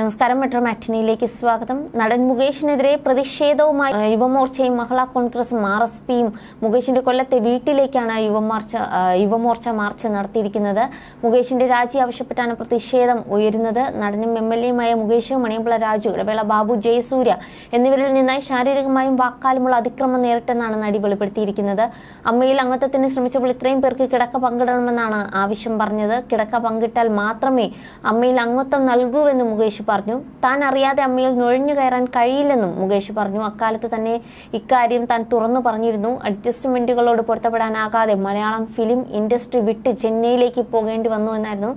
നമസ്കാരം മെട്രോ മാറ്റിനിയിലേക്ക് സ്വാഗതം നടൻ മുകേഷിനെതിരെ പ്രതിഷേധവുമായി യുവമോർച്ചയും മഹിളാ കോൺഗ്രസും ആർ എസ് പിയും മുകേഷിന്റെ കൊല്ലത്തെ വീട്ടിലേക്കാണ് യുവമോർച്ച യുവമോർച്ച മാർച്ച് നടത്തിയിരിക്കുന്നത് മുകേഷിന്റെ രാജി ആവശ്യപ്പെട്ടാണ് പ്രതിഷേധം ഉയരുന്നത് നടനും എം എൽ എയുമായ മുകേഷ് മണിയമ്പള രാജു ഇടവേള ബാബു ജയസൂര്യ എന്നിവരിൽ നിന്നായി ശാരീരികമായും വാക്കാലുമുള്ള അതിക്രമം നേരിട്ടെന്നാണ് നടി വെളിപ്പെടുത്തിയിരിക്കുന്നത് അമ്മയിൽ അംഗത്വത്തിന് ശ്രമിച്ചപ്പോൾ ഇത്രയും പേർക്ക് കിടക്ക പങ്കിടണമെന്നാണ് ആവശ്യം പറഞ്ഞത് കിടക്ക പങ്കിട്ടാൽ മാത്രമേ അമ്മയിൽ അംഗത്വം നൽകൂവെന്ന് മുകേഷ് പറഞ്ഞു താൻ അറിയാതെ അമ്മയിൽ നുഴഞ്ഞു കയറാൻ കഴിയില്ലെന്നും മുകേഷ് പറഞ്ഞു അക്കാലത്ത് തന്നെ ഇക്കാര്യം താൻ തുറന്നു പറഞ്ഞിരുന്നു അഡ്ജസ്റ്റ്മെന്റുകളോട് പൊരുത്തപ്പെടാനാകാതെ മലയാളം ഫിലിം ഇൻഡസ്ട്രി വിട്ട് ചെന്നൈയിലേക്ക് പോകേണ്ടി വന്നു എന്നായിരുന്നു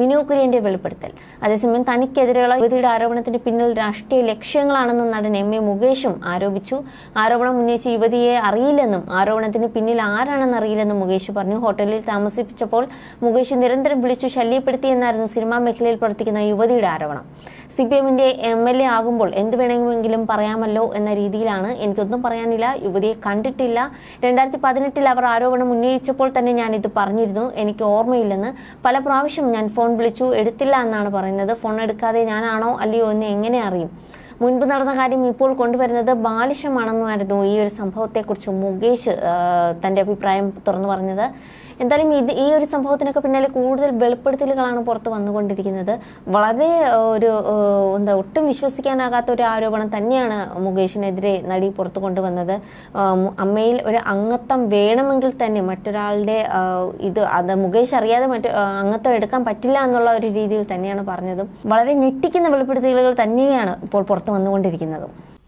മിനു കുര്യന്റെ വെളിപ്പെടുത്തൽ അതേസമയം തനിക്കെതിരെയുള്ള യുവതിയുടെ ആരോപണത്തിന് പിന്നിൽ രാഷ്ട്രീയ ലക്ഷ്യങ്ങളാണെന്ന് നടൻ എം എ മുകേഷും ആരോപിച്ചു ആരോപണം ഉന്നയിച്ച യുവതിയെ അറിയില്ലെന്നും ആരോപണത്തിന് പിന്നിൽ ആരാണെന്ന് അറിയില്ലെന്നും മുകേഷ് പറഞ്ഞു ഹോട്ടലിൽ താമസിപ്പിച്ചപ്പോൾ മുകേഷ് നിരന്തരം വിളിച്ചു ശല്യപ്പെടുത്തിയെന്നായിരുന്നു സിനിമാ മേഖലയിൽ പ്രവർത്തിക്കുന്ന യുവതിയുടെ ആരോപണം സി പി എമ്മിന്റെ എം എൽ എ ആകുമ്പോൾ എന്ത് വേണമെങ്കിലും പറയാമല്ലോ എന്ന രീതിയിലാണ് എനിക്കൊന്നും പറയാനില്ല യുവതിയെ കണ്ടിട്ടില്ല രണ്ടായിരത്തി പതിനെട്ടിൽ അവർ ആരോപണം ഉന്നയിച്ചപ്പോൾ തന്നെ ഞാൻ ഇത് പറഞ്ഞിരുന്നു എനിക്ക് ഓർമ്മയില്ലെന്ന് പല പ്രാവശ്യം ഞാൻ ഫോൺ വിളിച്ചു എടുത്തില്ല എന്നാണ് പറയുന്നത് ഫോൺ എടുക്കാതെ ഞാനാണോ അല്ലയോ എന്ന് എങ്ങനെ അറിയും മുൻപ് നടന്ന കാര്യം ഇപ്പോൾ കൊണ്ടുവരുന്നത് ബാലിശമാണെന്നായിരുന്നു ഈ ഒരു സംഭവത്തെക്കുറിച്ച് മുകേഷ് തൻ്റെ അഭിപ്രായം തുറന്നു പറഞ്ഞത് എന്തായാലും ഇത് ഈ ഒരു സംഭവത്തിനൊക്കെ പിന്നാലെ കൂടുതൽ വെളിപ്പെടുത്തലുകളാണ് പുറത്ത് വന്നുകൊണ്ടിരിക്കുന്നത് വളരെ ഒരു എന്താ ഒട്ടും വിശ്വസിക്കാനാകാത്ത ഒരു ആരോപണം തന്നെയാണ് മുകേഷിനെതിരെ നടി പുറത്തു കൊണ്ടുവന്നത് അമ്മയിൽ ഒരു അംഗത്വം വേണമെങ്കിൽ തന്നെ മറ്റൊരാളുടെ ഇത് അത് മുകേഷ് അറിയാതെ മറ്റു അംഗത്വം എടുക്കാൻ പറ്റില്ല എന്നുള്ള ഒരു രീതിയിൽ തന്നെയാണ് പറഞ്ഞതും വളരെ ഞെട്ടിക്കുന്ന വെളിപ്പെടുത്തലുകൾ തന്നെയാണ് ഇപ്പോൾ പുറത്ത് വന്നുകൊണ്ടിരിക്കുന്നത്